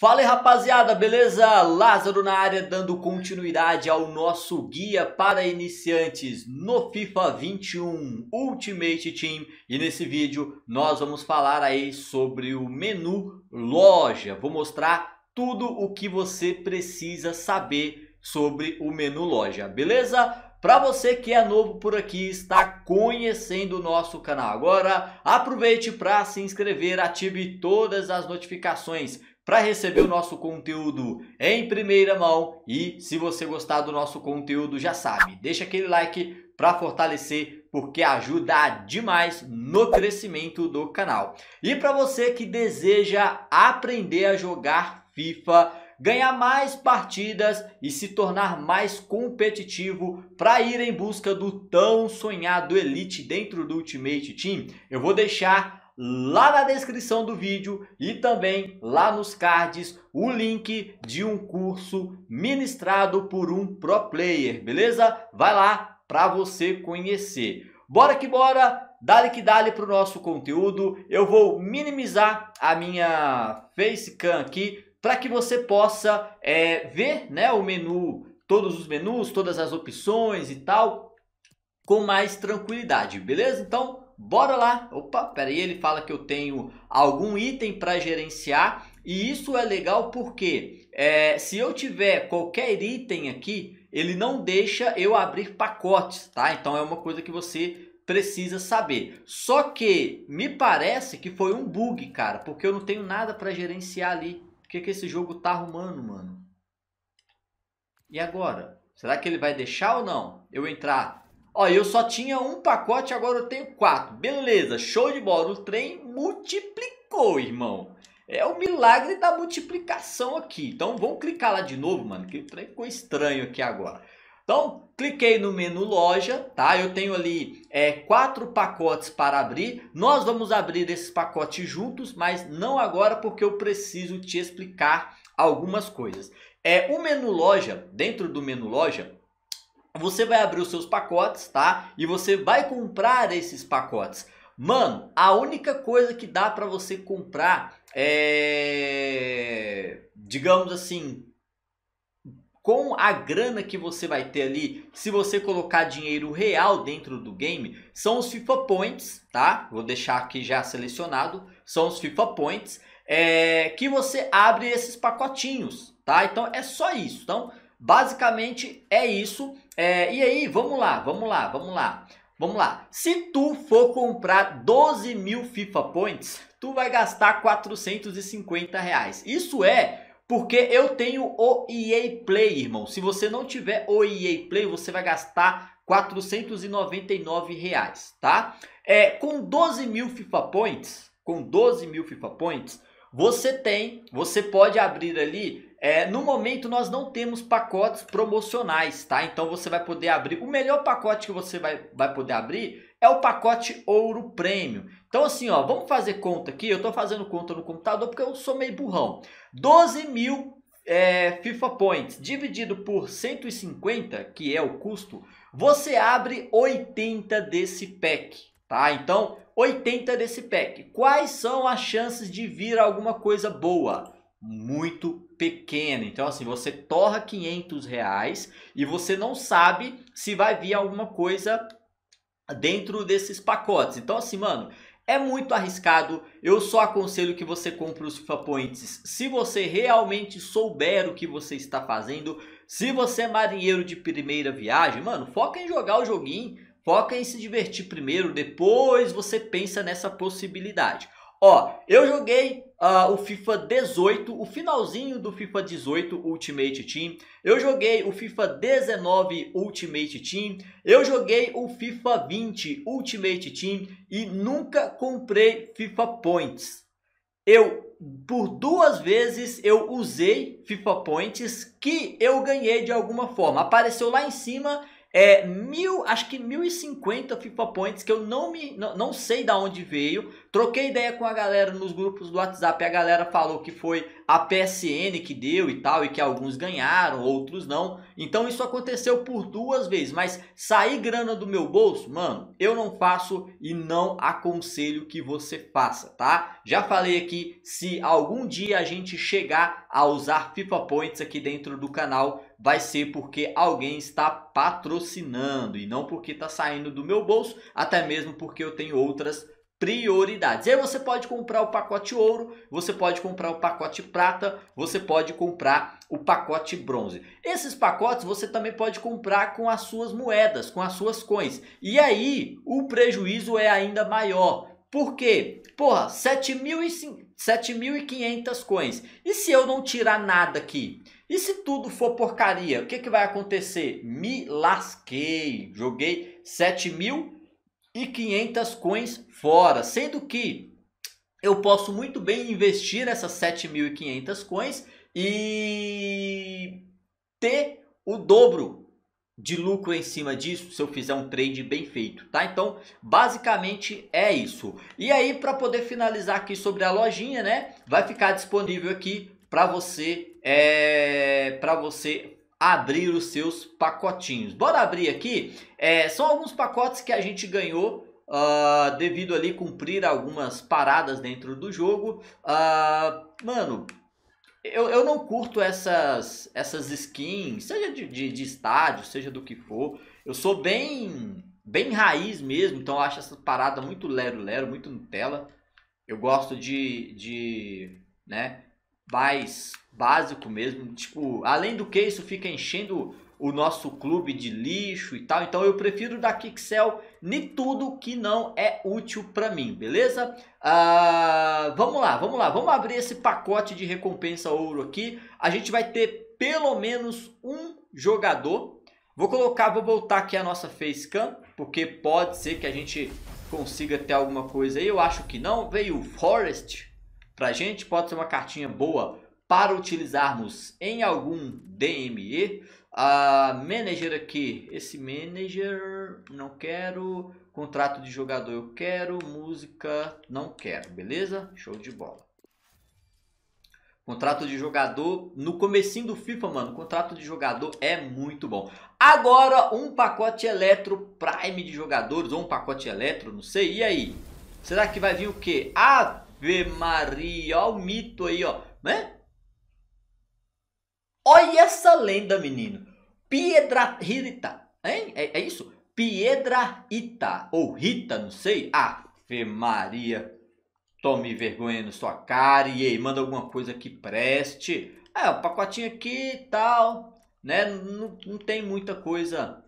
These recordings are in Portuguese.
Fala aí rapaziada, beleza? Lázaro na área dando continuidade ao nosso guia para iniciantes no FIFA 21 Ultimate Team e nesse vídeo nós vamos falar aí sobre o menu loja, vou mostrar tudo o que você precisa saber sobre o menu loja, beleza? Para você que é novo por aqui, está conhecendo o nosso canal agora, aproveite para se inscrever, ative todas as notificações para receber o nosso conteúdo em primeira mão. E se você gostar do nosso conteúdo, já sabe, deixa aquele like para fortalecer, porque ajuda demais no crescimento do canal. E para você que deseja aprender a jogar FIFA, ganhar mais partidas e se tornar mais competitivo para ir em busca do tão sonhado Elite dentro do Ultimate Team, eu vou deixar lá na descrição do vídeo e também lá nos cards o link de um curso ministrado por um pro player, beleza? Vai lá para você conhecer. Bora que bora, dale que dale para o nosso conteúdo. Eu vou minimizar a minha facecam aqui para que você possa é, ver né, o menu, todos os menus, todas as opções e tal, com mais tranquilidade, beleza? Então, Bora lá! Opa, peraí, ele fala que eu tenho algum item para gerenciar e isso é legal porque é, se eu tiver qualquer item aqui, ele não deixa eu abrir pacotes, tá? Então é uma coisa que você precisa saber. Só que me parece que foi um bug, cara, porque eu não tenho nada para gerenciar ali. O que, que esse jogo tá arrumando, mano? E agora? Será que ele vai deixar ou não? Eu entrar Ó, eu só tinha um pacote, agora eu tenho quatro. Beleza, show de bola. O trem multiplicou, irmão. É o milagre da multiplicação aqui. Então vamos clicar lá de novo, mano, que o trem ficou estranho aqui agora. Então, cliquei no menu loja, tá? Eu tenho ali é, quatro pacotes para abrir. Nós vamos abrir esses pacotes juntos, mas não agora porque eu preciso te explicar algumas coisas. É, o menu loja, dentro do menu loja, você vai abrir os seus pacotes, tá? E você vai comprar esses pacotes. Mano, a única coisa que dá para você comprar é, digamos assim, com a grana que você vai ter ali, se você colocar dinheiro real dentro do game, são os FIFA Points, tá? Vou deixar aqui já selecionado, são os FIFA Points, é, que você abre esses pacotinhos, tá? Então é só isso. Então, basicamente é isso. É, e aí, vamos lá, vamos lá, vamos lá. Vamos lá. Se tu for comprar 12 mil FIFA Points, tu vai gastar 450 reais. Isso é porque eu tenho o EA Play, irmão. Se você não tiver o EA Play, você vai gastar 499 reais, tá? É, com 12 mil FIFA Points, com 12 mil FIFA Points, você tem, você pode abrir ali é, no momento nós não temos pacotes promocionais, tá? Então você vai poder abrir. O melhor pacote que você vai, vai poder abrir é o pacote ouro prêmio. Então assim, ó, vamos fazer conta aqui. Eu tô fazendo conta no computador porque eu sou meio burrão. 12 mil é, FIFA Points dividido por 150, que é o custo, você abre 80 desse pack, tá? Então, 80 desse pack. Quais são as chances de vir alguma coisa boa? muito pequena. Então, assim, você torra 500 reais e você não sabe se vai vir alguma coisa dentro desses pacotes. Então, assim, mano, é muito arriscado. Eu só aconselho que você compre os FIFA Points se você realmente souber o que você está fazendo. Se você é marinheiro de primeira viagem, mano, foca em jogar o joguinho, foca em se divertir primeiro, depois você pensa nessa possibilidade. Ó, eu joguei uh, o FIFA 18, o finalzinho do FIFA 18 Ultimate Team. Eu joguei o FIFA 19 Ultimate Team. Eu joguei o FIFA 20 Ultimate Team e nunca comprei FIFA Points. Eu, por duas vezes, eu usei FIFA Points que eu ganhei de alguma forma. Apareceu lá em cima é, mil, acho que 1050 FIFA Points que eu não me não, não sei da onde veio. Troquei ideia com a galera nos grupos do WhatsApp, a galera falou que foi a PSN que deu e tal, e que alguns ganharam, outros não. Então isso aconteceu por duas vezes, mas sair grana do meu bolso, mano, eu não faço e não aconselho que você faça, tá? Já falei aqui, se algum dia a gente chegar a usar FIFA Points aqui dentro do canal, vai ser porque alguém está patrocinando e não porque está saindo do meu bolso, até mesmo porque eu tenho outras prioridades. E aí você pode comprar o pacote ouro, você pode comprar o pacote prata, você pode comprar o pacote bronze. Esses pacotes você também pode comprar com as suas moedas, com as suas coins. E aí o prejuízo é ainda maior. Por quê? Porra, 7.500 coins. E se eu não tirar nada aqui? E se tudo for porcaria, o que, que vai acontecer? Me lasquei, joguei 7.500 coins fora, sendo que eu posso muito bem investir essas 7.500 coins e ter o dobro de lucro em cima disso se eu fizer um trade bem feito, tá? Então, basicamente é isso. E aí, para poder finalizar aqui sobre a lojinha, né? Vai ficar disponível aqui para você é, para você abrir os seus pacotinhos. Bora abrir aqui. É, são alguns pacotes que a gente ganhou uh, devido ali cumprir algumas paradas dentro do jogo. Uh, mano, eu, eu não curto essas essas skins, seja de, de, de estádio, seja do que for. Eu sou bem bem raiz mesmo, então eu acho essa parada muito lero lero, muito Nutella. Eu gosto de, de né, mais básico mesmo. Tipo, além do que isso fica enchendo o nosso clube de lixo e tal. Então eu prefiro da Kixel nem tudo que não é útil para mim, beleza? Ah, vamos lá, vamos lá, vamos abrir esse pacote de recompensa ouro aqui. A gente vai ter pelo menos um jogador. Vou colocar, vou voltar aqui a nossa facecam, porque pode ser que a gente consiga ter alguma coisa aí. Eu acho que não. Veio o Forest, para a gente, pode ser uma cartinha boa para utilizarmos em algum DME. A manager aqui, esse manager não quero, contrato de jogador eu quero, música não quero, beleza? Show de bola. Contrato de jogador, no comecinho do FIFA, mano, contrato de jogador é muito bom. Agora, um pacote Eletro Prime de jogadores, ou um pacote Eletro, não sei, e aí? Será que vai vir o quê? Ah, Ave Maria, ó o mito aí, ó, né? Olha essa lenda, menino. Piedra Rita, hein? É, é isso? Piedra Ita, ou Rita, não sei. Ave Maria, tome vergonha na sua cara e aí, manda alguma coisa que preste. É, o um pacotinho aqui e tal, né? Não, não tem muita coisa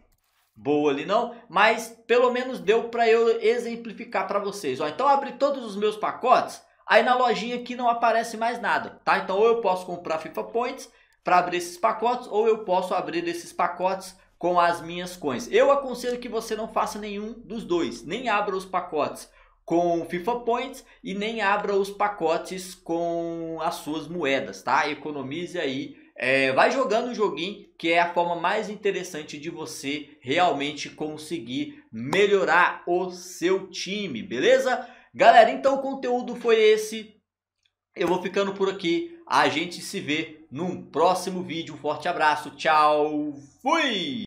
boa ali não, mas pelo menos deu para eu exemplificar para vocês. Ó, então abri todos os meus pacotes, aí na lojinha aqui não aparece mais nada, tá? Então ou eu posso comprar FIFA Points para abrir esses pacotes, ou eu posso abrir esses pacotes com as minhas coins. Eu aconselho que você não faça nenhum dos dois, nem abra os pacotes com FIFA Points e nem abra os pacotes com as suas moedas, tá? Economize aí é, vai jogando o joguinho que é a forma mais interessante de você realmente conseguir melhorar o seu time, beleza? Galera, então o conteúdo foi esse. Eu vou ficando por aqui. A gente se vê num próximo vídeo. Um forte abraço. Tchau. Fui!